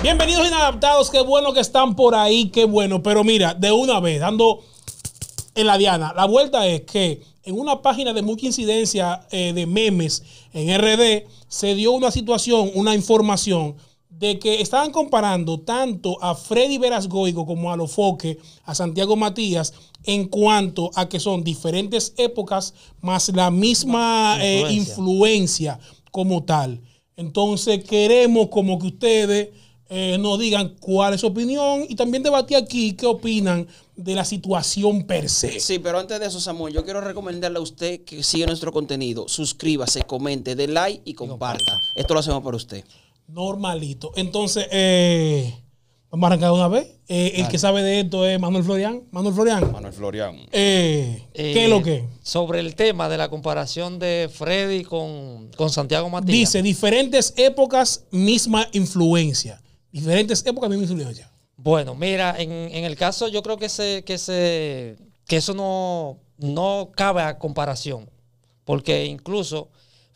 Bienvenidos inadaptados, qué bueno que están por ahí, qué bueno. Pero mira, de una vez, dando en la diana, la vuelta es que en una página de mucha incidencia eh, de memes en RD se dio una situación, una información de que estaban comparando tanto a Freddy Verasgoigo como a Lofoque, a Santiago Matías, en cuanto a que son diferentes épocas más la misma eh, influencia, como tal. Entonces queremos como que ustedes eh, nos digan cuál es su opinión y también debatir aquí qué opinan de la situación per se. Sí, pero antes de eso, Samuel, yo quiero recomendarle a usted que siga nuestro contenido, suscríbase, comente, dé like y comparta. Esto lo hacemos por usted normalito. Entonces, eh, vamos a arrancar una vez. Eh, el que sabe de esto es Manuel Florian. Manuel Florian. Manuel Florian. Eh, ¿Qué es lo que? Sobre el tema de la comparación de Freddy con, Santiago Matías. Dice, diferentes épocas, misma influencia. Diferentes épocas, misma influencia. Bueno, mira, en, el caso yo creo que, se, que, se, que eso no, no cabe a comparación. Porque incluso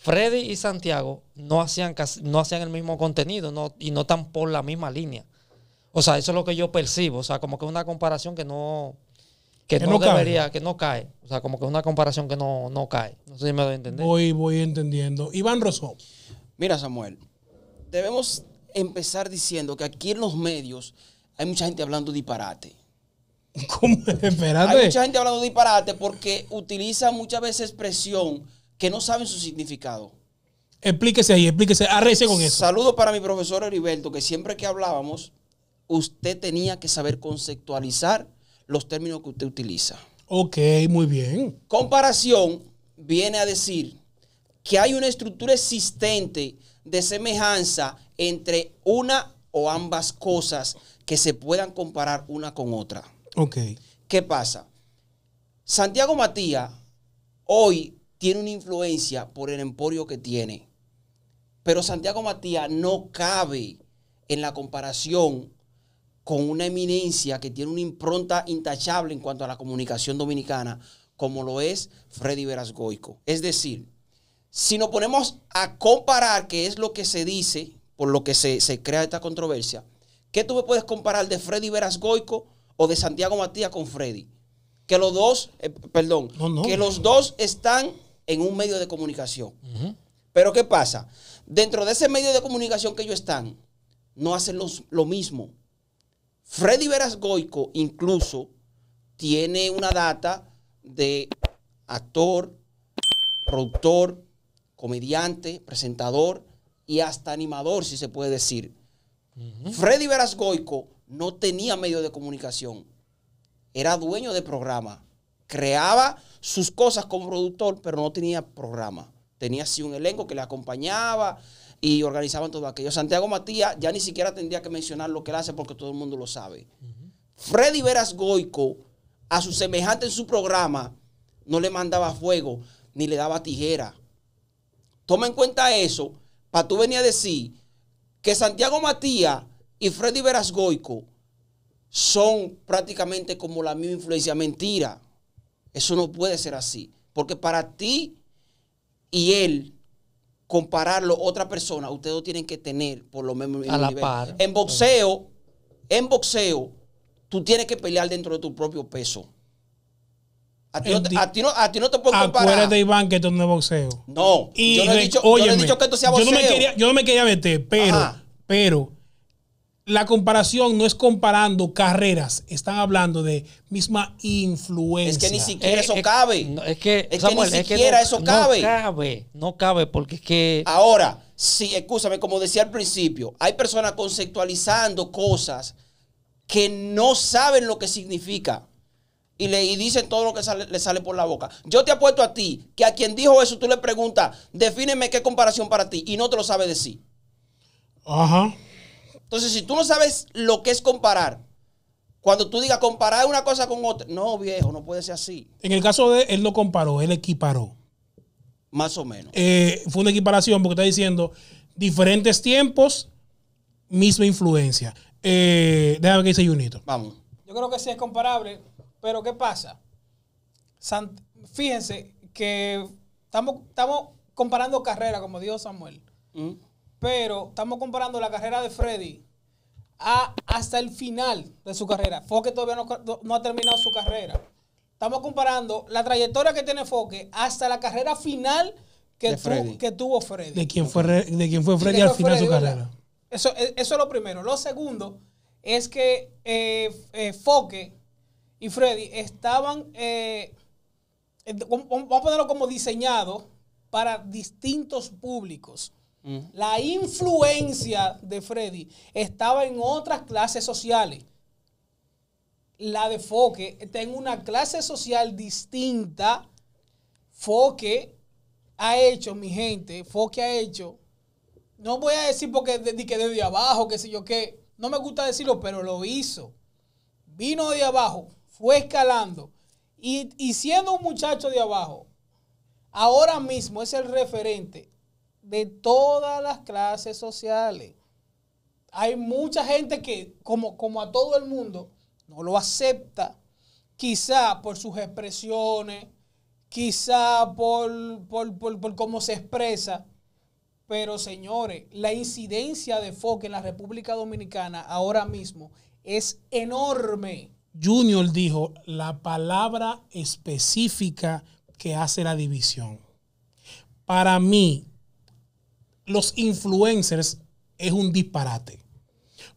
Freddy y Santiago no hacían, no hacían el mismo contenido y no están por la misma línea. O sea, eso es lo que yo percibo. O sea, como que es una comparación que no, que, no, cae. O sea, como que es una comparación que no, cae. No sé si me doy a entender. Voy, voy entendiendo. Iván Rosó. Mira, Samuel, debemos empezar diciendo que aquí en los medios hay mucha gente hablando disparate. ¿Cómo? Espérate. Hay mucha gente hablando disparate porque utiliza muchas veces expresión que no saben su significado. Explíquese ahí, explíquese, arrece con eso. Saludo para mi profesor Heriberto, que siempre que hablábamos, usted tenía que saber conceptualizar los términos que usted utiliza. Ok, muy bien. Comparación viene a decir que hay una estructura existente de semejanza entre una o ambas cosas que se puedan comparar una con otra. Ok. ¿Qué pasa? Santiago Matías hoy tiene una influencia por el emporio que tiene. Pero Santiago Matías no cabe en la comparación con una eminencia que tiene una impronta intachable en cuanto a la comunicación dominicana, como lo es Freddy Verasgoico. Es decir, si nos ponemos a comparar, qué es lo que se dice, por lo que se, crea esta controversia, ¿qué tú me puedes comparar de Freddy Verasgoico o de Santiago Matías con Freddy? Que los dos, eh, perdón, que los dos están en un medio de comunicación. Pero ¿qué pasa? Dentro de ese medio de comunicación que ellos están, no hacen lo mismo. Freddy Veras Goico incluso tiene una data de actor, productor, comediante, presentador y hasta animador, si se puede decir. Freddy Veras Goico no tenía medio de comunicación. Era dueño de programa creaba sus cosas como productor, pero no tenía programa. Tenía así un elenco que le acompañaba y organizaban todo aquello. Santiago Matías ya ni siquiera tendría que mencionar lo que él hace porque todo el mundo lo sabe. Freddy Veras Goico, a su semejante en su programa, no le mandaba fuego ni le daba tijera. Toma en cuenta eso para tú venir a decir que Santiago Matías y Freddy Veras Goico son prácticamente como la misma influencia. Mentira. Eso no puede ser así. Porque para ti y él compararlo a otra persona, ustedes dos tienen que tener por lo menos a la Par. En boxeo, en boxeo, tú tienes que pelear dentro de tu propio peso. A ti, no, te, a ti no, a ti no te puedo comparar. Acuérdate, Iván, que esto no es boxeo. No. Y yo, no he, dicho, yo no he dicho, que esto sea boxeo. Yo no me quería, yo no me quería meter, pero, pero la comparación no es comparando carreras, están hablando de misma influencia. Es que ni siquiera eh, eso eh, cabe. es que, ni siquiera eso cabe. No cabe, no cabe porque es que... Ahora, sí, escúchame, como decía al principio, hay personas conceptualizando cosas que no saben lo que significa. Y, le, dicen todo lo que le sale por la boca. Yo te apuesto a ti que a quien dijo eso tú le preguntas, defíneme qué comparación para ti, y no te lo sabe decir. Ajá. Entonces, si tú no sabes lo que es comparar, cuando tú digas comparar una cosa con otra, no, viejo, no puede ser así. En el caso de él no comparó, él equiparó. Más o menos. Eh, fue una equiparación porque está diciendo diferentes tiempos, misma influencia. Eh, déjame que dice Junito. Vamos. Yo creo que sí es comparable, pero ¿qué pasa? Fíjense que estamos, estamos comparando carrera como dijo Samuel. ¿Mm? Pero estamos comparando la carrera de Freddy a, hasta el final de su carrera. Foque todavía no, ha terminado su carrera. Estamos comparando la trayectoria que tiene Foque hasta la carrera final que, tuvo Freddy. De quién fue, de quién fue Freddy al final de su carrera. E, eso, es lo primero. Lo segundo es que eh, eh, Foque y Freddy estaban, eh, vamos a ponerlo como diseñado para distintos públicos. La influencia de Freddy estaba en otras clases sociales. La de Foque está en una clase social distinta. Foque ha hecho, mi gente, Foque ha hecho. No voy a decir porque de, desde abajo, qué sé yo qué. No me gusta decirlo, pero lo hizo. Vino de abajo, fue escalando. Y, y siendo un muchacho de abajo, ahora mismo es el referente de todas las clases sociales. Hay mucha gente que, como, como a todo el mundo, no lo acepta, quizá por sus expresiones, quizá por, cómo se expresa. Pero señores, la incidencia de FOC en la República Dominicana ahora mismo es enorme. Junior dijo la palabra específica que hace la división. Para mí, los influencers es un disparate.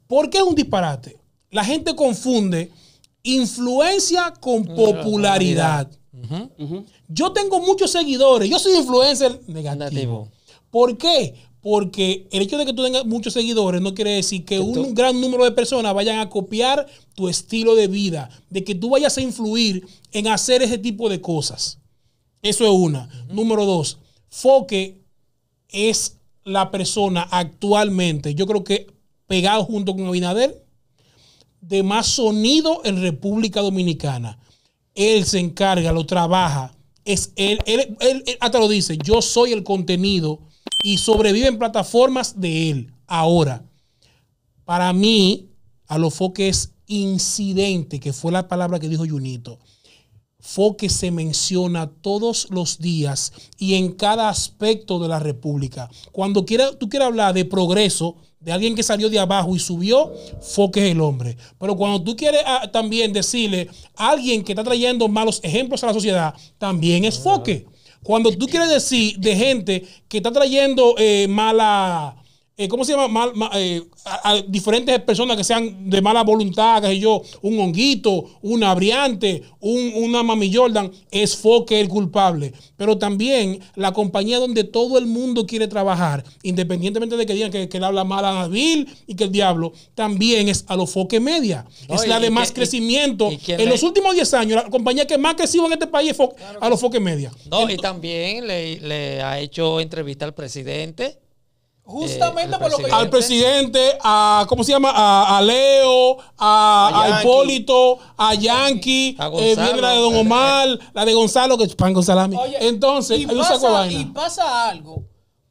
¿Por qué es un disparate? La gente confunde influencia con popularidad. Yo tengo muchos seguidores, yo soy influencer negativo. ¿Por qué? Porque el hecho de que tú tengas muchos seguidores no quiere decir que, un gran número de personas vayan a copiar tu estilo de vida, de que tú vayas a influir en hacer ese tipo de cosas. Eso es una. Número dos, foque es la persona actualmente, yo creo que pegado junto con Abinader, de más sonido en República Dominicana. Él se encarga, lo trabaja. Es él, hasta lo dice, yo soy el contenido y sobreviven plataformas de él. Ahora, para mí, a lo foque es incidente, que fue la palabra que dijo Junito. Foque se menciona todos los días y en cada aspecto de la República. Cuando quiera, tú quieras hablar de progreso, de alguien que salió de abajo y subió, Foque es el hombre. Pero cuando tú quieres ah, también decirle a alguien que está trayendo malos ejemplos a la sociedad, también es Foque. Cuando tú quieres decir de gente que está trayendo eh, mala eh, ¿cómo se llama? Eh, a, diferentes personas que sean de mala voluntad, que yo, un honguito, un abriante una mami Jordan, es Foque el culpable. Pero también la compañía donde todo el mundo quiere trabajar, independientemente de que digan que, que le habla mal a David y que el diablo, también es a los Foque Media. es la de más crecimiento. en los últimos 10 años, la compañía que más crecido en este país es a los Foque Media. No, y también le, le ha hecho entrevista al presidente Justamente eh, por lo que... Al presidente, a, ¿cómo se llama? A, Leo, a, a Hipólito, a Yankee, eh, la de Don Omar, la de Gonzalo, que es pan con salami. Entonces, y pasa, algo,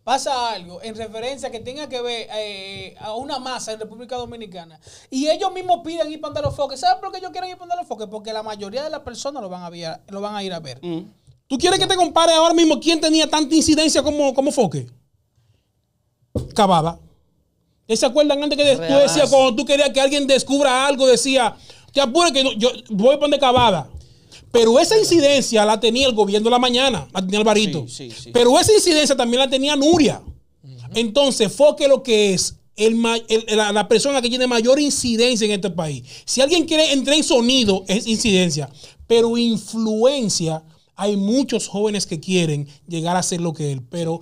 pasa algo en referencia que tenga que ver eh, a una masa en República Dominicana. Y ellos mismos piden ir para los foques. ¿Saben por qué ellos quieren ir para los foques? Porque la mayoría de las personas lo van a, ver, lo van a ir a ver. Mm. ¿Tú quieres que te compare ahora mismo quién tenía tanta incidencia como, como Foque? cabada. ¿Se acuerdan antes que después tú decías, cuando tú querías que alguien descubra algo, decía, te apure que yo voy a poner cavada? Pero esa incidencia la tenía el gobierno de la mañana, la tenía Alvarito. Pero esa incidencia también la tenía Nuria. Entonces, foque lo que es la, la, persona que tiene mayor incidencia en este país. Si alguien quiere entrar en sonido, es incidencia. Pero influencia, hay muchos jóvenes que quieren llegar a ser lo que él. Pero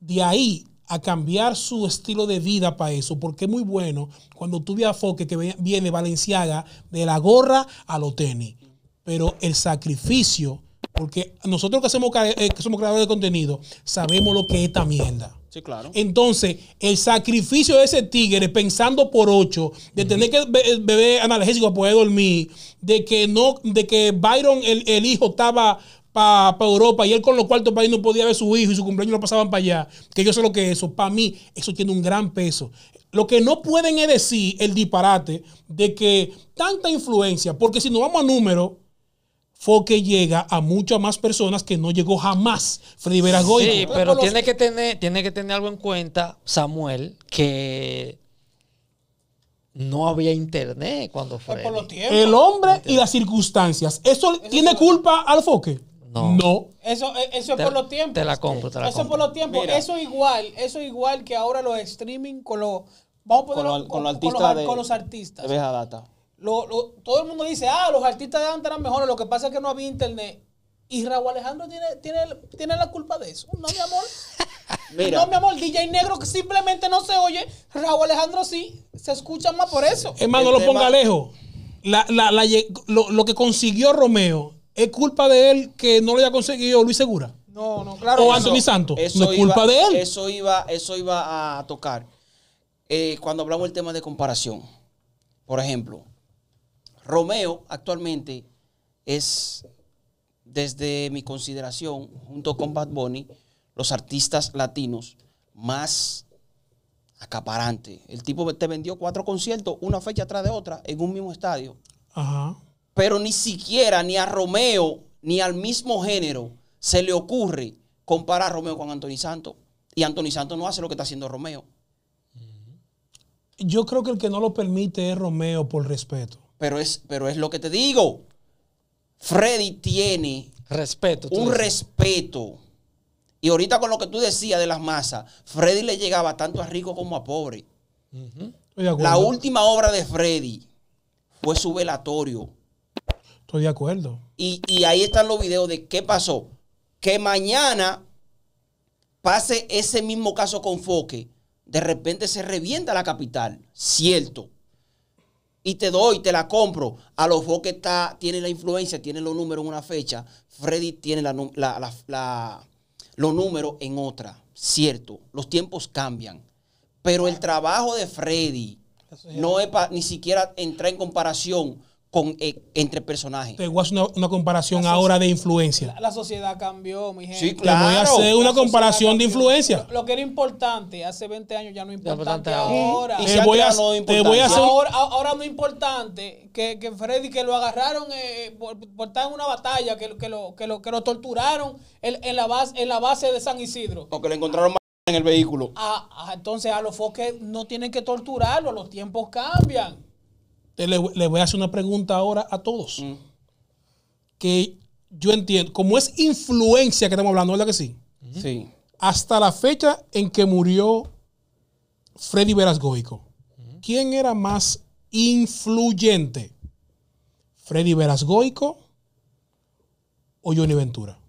de ahí a cambiar su estilo de vida para eso, porque es muy bueno cuando tú a Foque que viene Valenciaga de la gorra a los tenis, pero el sacrificio, porque nosotros que, hacemos, eh, que somos creadores de contenido, sabemos lo que es esta mierda. Sí, claro. Entonces, el sacrificio de ese tigre pensando por ocho, de tener que eh, beber analgésico para poder dormir, de que no, de que Byron, el hijo, estaba para Europa y él con los cuartos para ahí no podía ver a su hijo y su cumpleaños lo pasaban para allá. Que yo sé lo que es eso. Para mí, eso tiene un gran peso. Lo que no pueden es decir el disparate de que tanta influencia, porque si nos vamos a números, Foque llega a muchas más personas que no llegó jamás Freddy Veragoy. Sí, pero, tiene, que tener, tiene que tener algo en cuenta, Samuel, que no había internet cuando fue. El hombre y las circunstancias. ¿Eso tiene culpa al Foque? No. Eso, eh, eso es por los tiempos. Te la compro, te la Eso es por los tiempos. Eso es igual, eso es igual que ahora los streaming con los. Vamos a con, los, artistas. Data. todo el mundo dice, ah, los artistas de antes eran mejores, lo que pasa es que no había internet. Y Raúl Alejandro tiene, tiene, tiene la culpa de eso. No, mi amor. No, mi amor, DJ Negro que simplemente no se oye. Raúl Alejandro sí, se escucha más por eso. más, no lo ponga lejos. lo, lo, que consiguió Romeo ¿Es culpa de él que no lo haya conseguido Luis Segura? No, no, claro. O Anthony Santos. no es culpa de él. Eso iba, eso iba a tocar. Eh, cuando hablamos del tema de comparación. Por ejemplo, Romeo actualmente es, desde mi consideración, junto con Bad Bunny, los artistas latinos más acaparantes. El tipo te vendió cuatro conciertos, una fecha tras de otra, en un mismo estadio. Ajá. Pero ni siquiera ni a Romeo ni al mismo género se le ocurre comparar a Romeo con Anthony Santos. Y Anthony Santos no hace lo que está haciendo Romeo. Yo creo que el que no lo permite es Romeo por respeto. Pero es, pero es lo que te digo. Freddy tiene respeto, un respeto. Y ahorita con lo que tú decías de las masas, Freddy le llegaba tanto a rico como a pobre. La última obra de Freddy fue su velatorio. Estoy de acuerdo. Y, ahí están los videos de qué pasó. Que mañana pase ese mismo caso con Foque, de repente se revienta la capital, cierto. Y te doy, te la compro. A los Foque está, tiene la influencia, tiene los números en una fecha. Freddy tiene la, los números en otra, cierto. Los tiempos cambian. Pero el trabajo de Freddy no es ni siquiera entrar en comparación con, eh, entre personajes. Te voy a hacer una, comparación ahora de influencia. La, sociedad cambió, mi gente. Sí, claro. Te voy a hacer una comparación de influencia. Lo, que era importante hace 20 años ya no es importante, ahora. ahora, no es importante que, Freddy, que lo agarraron eh, eh, por, estar en una batalla, que, que, lo, que, lo, que lo torturaron en, la base, en la base de San Isidro. O que lo encontraron en el vehículo. Ah, ah, entonces a los foques no tienen que torturarlo, los tiempos cambian le voy a hacer una pregunta ahora a todos. Mm. Que yo entiendo, como es influencia que estamos hablando, ¿verdad que sí? Sí. Hasta la fecha en que murió Freddy Veras ¿quién era más influyente? ¿Freddy Verasgoico o Johnny Ventura?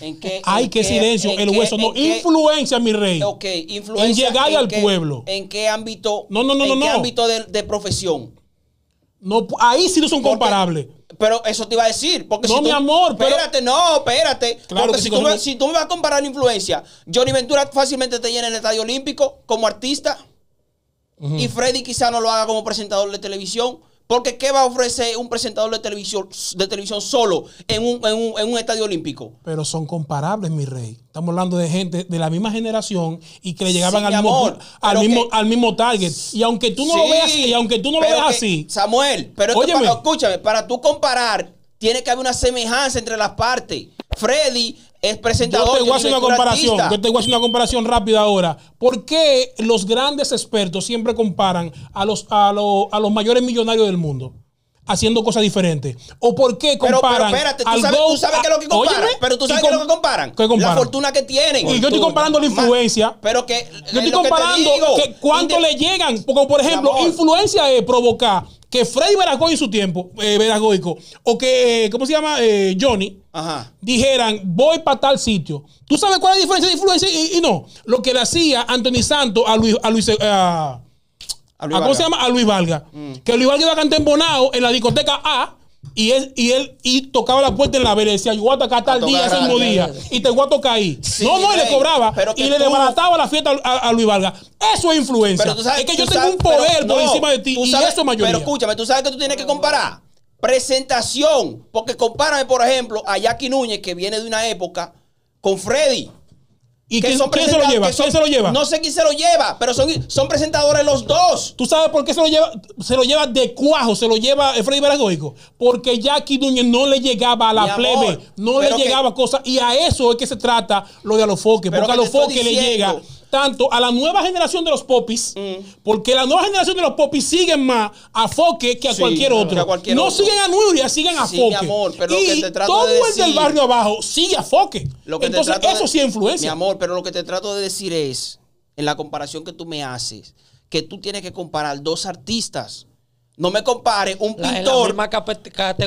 ¿En qué, Ay, qué, silencio. el hueso no. influencia, mi rey. Ok, influencia. En llegar al pueblo. ¿En qué ámbito? No, no, no, en qué ámbito de, profesión? No, ahí sí no son comparables. Pero eso te iba a decir. Porque no, mi amor. Espérate, no, espérate. Claro si, tú me, vas a comparar la influencia, Johnny Ventura fácilmente te llena en el Estadio Olímpico como artista. Y Freddy quizá no lo haga como presentador de televisión. Porque ¿qué va a ofrecer un presentador de televisión, de televisión solo en un, estadio olímpico? Pero son comparables, mi rey. Estamos hablando de gente de la misma generación y que le llegaban al, mismo, mismo, al, mismo, target. Y aunque tú no lo veas, y aunque tú no lo veas así. Samuel, pero escúchame, para tú comparar, tiene que haber una semejanza entre las partes. Freddy es presentador. Yo te voy hacer una comparación. Yo te una comparación rápida ahora. ¿Por qué los grandes expertos siempre comparan a los, a, a los mayores millonarios del mundo? haciendo cosas diferentes? ¿O por qué ah, comparan? Pero, ¿tú, sabes, tú que lo que comparan. pero tú sabes lo que comparan. La fortuna que tienen. Y yo estoy comparando la influencia. pero que. Yo estoy comparando que cuánto le llegan. Porque, por ejemplo, influencia es provocar que Freddy Veragoy en su tiempo, eh, o que, ¿cómo se llama? Eh, Johnny, dijeran, voy para tal sitio. ¿Tú sabes cuál es la diferencia de influencia? Y, no, lo que le hacía Anthony Santos a Luis, a Luis, eh, ¿A, ah, cómo se llama? A Luis Valga. Mm. Que Luis Valga iba a cantar en Bonao en la discoteca A. Y él, y tocaba la puerta en la vela y decía, yo voy a tocar tal día, ese mismo día. Y te voy a tocar ahí. no, no, y le cobraba. y le desbarataba la fiesta a, Luis Valga. Eso es influencia. es que yo tengo un poder por encima de ti. y eso es mayoría. Pero escúchame, tú sabes que tú tienes que comparar. Presentación. Porque compárame, por ejemplo, a Jackie Núñez, que viene de una época, con Freddy. ¿Y quién, se lo lleva? No sé quién se lo lleva, pero son, son presentadores los dos. ¿Tú sabes por qué se lo lleva? Se lo lleva de cuajo, se lo lleva Freddy Veragoico. Porque Jackie Núñez no le llegaba a la plebe, no le llegaba cosas. Y a eso es que se trata lo de Alofoque, porque a Alofoque le llega tanto a la nueva generación de los popis, mm. porque la nueva generación de los popis siguen más a Foque que a cualquier otro. no siguen a Nuria, siguen a Foque. Amor, pero lo que te trato todo el del barrio abajo sigue a Foque. Entonces, eso sí influencia. Mi amor, pero lo que te trato de decir es, en la comparación que tú me haces, que tú tienes que comparar dos artistas. No me compare un pintor.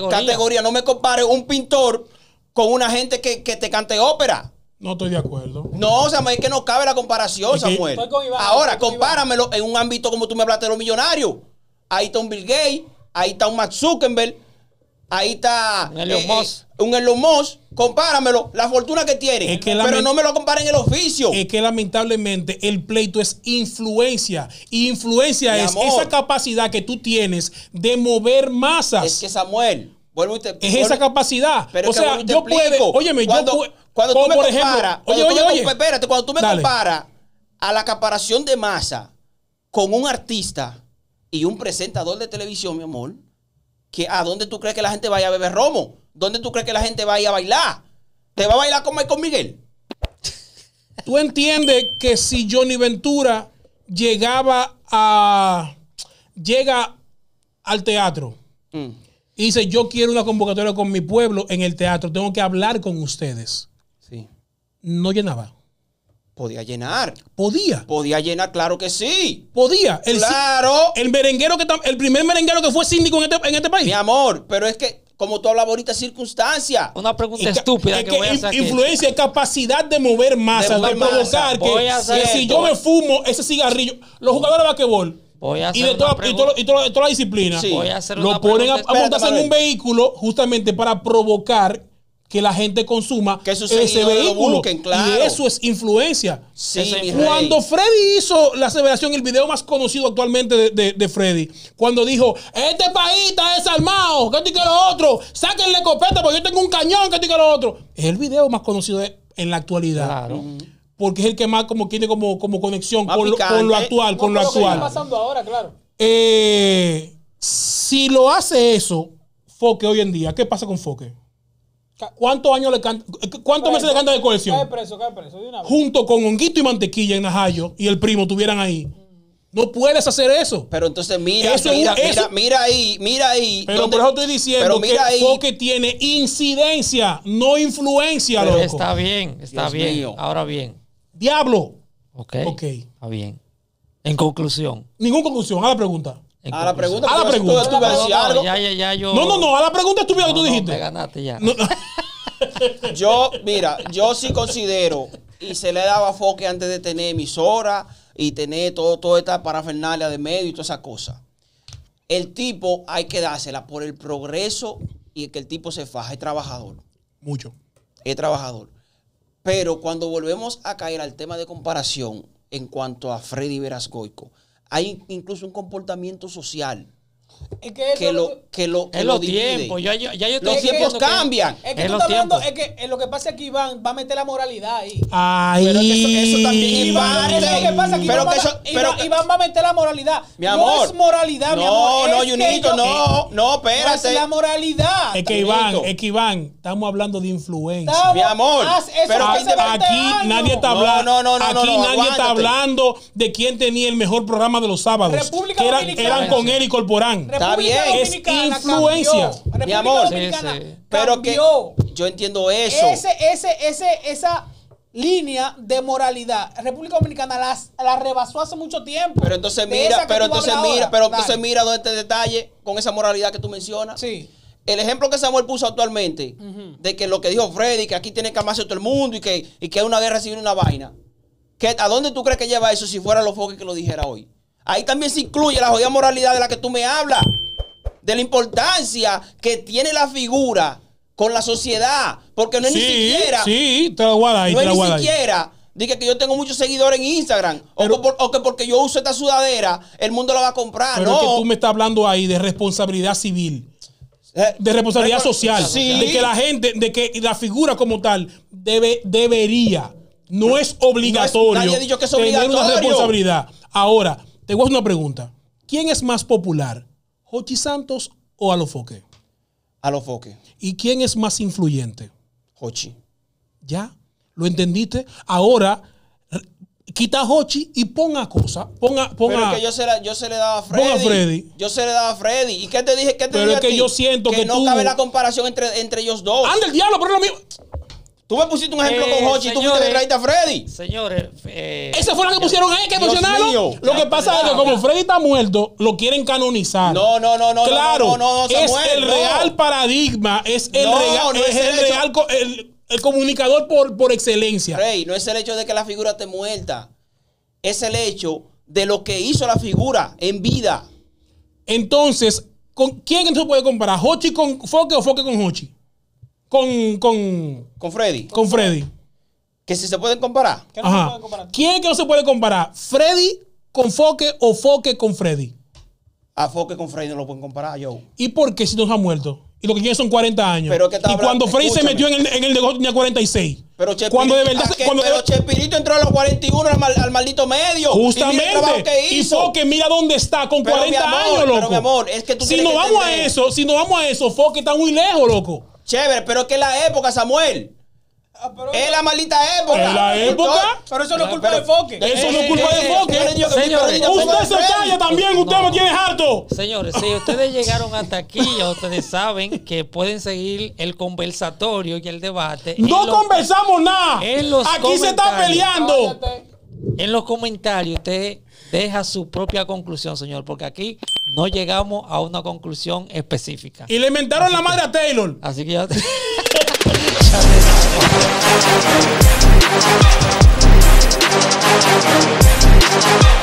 categoría. No me compare un pintor con una gente que, que te cante ópera. No estoy de acuerdo. No, Samuel, es que no cabe la comparación, Samuel. Ahora, compáramelo en un ámbito como tú me hablaste de los millonarios. Ahí está un Bill Gates, ahí está un Max Zuckerberg, ahí está eh, eh, un Elon Musk. Compáramelo, la fortuna que tiene. pero no me lo en el oficio. Es que lamentablemente el pleito es influencia. influencia es esa capacidad que tú tienes de mover masas. Es que Samuel, vuelvo y te, Es esa capacidad. o sea, yo puedo. Óyeme, yo puedo cuando tú me comparas, oye, oye, cuando tú me comparas a la acaparación de masa con un artista y un presentador de televisión, mi amor, que a dónde tú crees que la gente vaya a beber romo? ¿Dónde tú crees que la gente vaya a bailar? ¿Te va a bailar con Michael Miguel? ¿Tú entiendes que si Johnny Ventura llegaba a llega al teatro mm. y dice, yo quiero una convocatoria con mi pueblo en el teatro, tengo que hablar con ustedes no llenaba. Podía llenar. Podía. Podía llenar, claro que sí. Podía. El, claro. El merenguero que el primer merenguero que fue síndico este, en este, país. Mi amor, pero es que como tú hablabas ahorita, circunstancia. Una pregunta estúpida que, Influencia, capacidad de mover masa, de, provocar Que, si yo me fumo ese cigarrillo, los jugadores de basquetbol y de toda, y toda, la disciplina, sí. lo ponen a, montarse en un vehículo justamente para provocar que la gente consuma ese vehículo. Y eso es influencia. cuando Freddy hizo la aseveración, el video más conocido actualmente de, Freddy, cuando dijo, este país está desarmado, que te lo otro, sáquenle copeta porque yo tengo un cañón, que te lo otro. Es el video más conocido en la actualidad. porque es el que más como tiene como, como conexión con lo, actual, con lo actual. Está pasando ahora, claro. Eh, si lo hace eso, Foque hoy en día, ¿qué pasa con Foque? ¿Cuántos años le ¿Cuántos meses le cantan de cohesión? Junto con Honguito y Mantequilla en Najayo y el primo tuvieran ahí. No puedes hacer eso. Pero entonces mira, mira, ahí, mira ahí. Pero por eso estoy diciendo que que tiene incidencia, no influencia, Está bien, está bien. Ahora bien. Diablo. Ok. Está bien. En conclusión. Ninguna conclusión, a la pregunta. A la pregunta, a la pregunta. No, no, no, a la pregunta estúpida que tú dijiste. me ganaste ya. yo, mira, yo sí considero y se le daba foque antes de tener emisora y tener todo, toda esta parafernalia de medio y toda esa cosa. El tipo hay que dársela por el progreso y que el tipo se faja. Es trabajador. Mucho. Es trabajador. Pero cuando volvemos a caer al tema de comparación en cuanto a Freddy Goico. Hay incluso un comportamiento social. Es que, que, lo, que lo, es lo, los tiempos, ya, ya, ya yo estoy los tiempos cambian. es que, es tú estás hablando, es que es eh, lo que pasa es que Iván va a meter la moralidad ahí. Ay, Pero que eso, también pero Iván, eso, pero Iván, va a meter la moralidad. No es moralidad, no, mi amor. No, no, Junito, no, no, espérate. es la moralidad. Es que Iván, es que Iván, estamos hablando de influencia. mi amor. Pero aquí nadie está hablando. No, no, no, aquí nadie está hablando de quién tenía el mejor programa de los sábados. Eran con él y Corporán. Está bien, es influencia. Mi amor, pero que yo entiendo eso. esa línea de moralidad. República Dominicana la rebasó hace mucho tiempo. Pero entonces mira, pero entonces mira, pero entonces mira donde este detalle con esa moralidad que tú mencionas. Sí. El ejemplo que Samuel puso actualmente, de que lo que dijo Freddy, que aquí tiene que amarse todo el mundo y que, y que una vez recibir una vaina. ¿Qué, ¿A dónde tú crees que lleva eso si fuera los foques que lo dijera hoy? Ahí también se incluye la jodida moralidad de la que tú me hablas. De la importancia que tiene la figura con la sociedad. Porque no es ni siquiera. Sí, te la ahí. No es ni siquiera. Dije que yo tengo muchos seguidores en Instagram. o, que porque yo uso esta sudadera, el mundo la va a comprar. Pero que tú me estás hablando ahí de responsabilidad civil. Eh, de responsabilidad social. Sí. De que la gente, de que la figura como tal debe, debería. No es obligatorio. nadie ha dicho que es obligatorio. Tener una responsabilidad. Ahora, te voy a hacer una pregunta. ¿Quién es más popular, Jochi Santos o Alofoque? Alofoque. ¿Y quién es más influyente? Jochi. ¿Ya? ¿Lo entendiste? Ahora, quita a Hochi y ponga cosa, Ponga, Pero es que yo se, le daba a Freddy. Ponga a Freddy. Yo se le daba a Freddy. ¿Y qué te dije? ¿Qué te pero es que yo siento que, no cabe la comparación entre, entre ellos dos. Anda el diablo, pero es lo mismo. Tú me pusiste un ejemplo con eh, Hochi y tú fuiste traíste a Freddy. Señores. Eh, Esa fue lo que pusieron ahí, que emocionado. Lo que pasa es que como Freddy está muerto, lo quieren canonizar. No, no, no, no. Claro. No, no, no, es el real paradigma. Es el real. es, el, El, comunicador por, por excelencia. Rey, no es el hecho de que la figura esté muerta. Es el hecho de lo que hizo la figura en vida. Entonces, ¿con quién se puede comparar? ¿Hochi con Foque o Foque con Hochi? con, con, con Freddy. Con Freddy. Que si se pueden comparar. ¿Qué no se comparar? ¿Quién que no se puede comparar? ¿Freddy con Foque o Foque con Freddy? A Foque con Freddy no lo pueden comparar, yo. ¿Y por qué si no se ha muerto? Y lo que tiene son 40 años. y cuando Freddy se metió en el, en el negocio tenía 46. Pero Chepilito. cuando de verdad... Ah, pero entró a los 41 al, al maldito medio. Justamente. Y Foque, mira dónde está, con 40 años, loco. pero, mi amor, es que tú si no vamos a eso, si nos vamos a eso, Foque está muy lejos, loco. Chévere, pero es que la época, Samuel. Ah, es la maldita época. ¿Es la época? Pero eso no es ah, culpa de Foque. Eso no es eh, culpa eh, de eh, Foque. usted se calla también, usted no. me tiene harto. Señores, si ustedes llegaron hasta aquí, ya ustedes saben que pueden seguir el conversatorio y el debate. No conversamos nada. aquí se está peleando. En los comentarios, ustedes deja su propia conclusión, señor, porque aquí no llegamos a una conclusión específica. Y le inventaron la madre a Taylor. Así que ya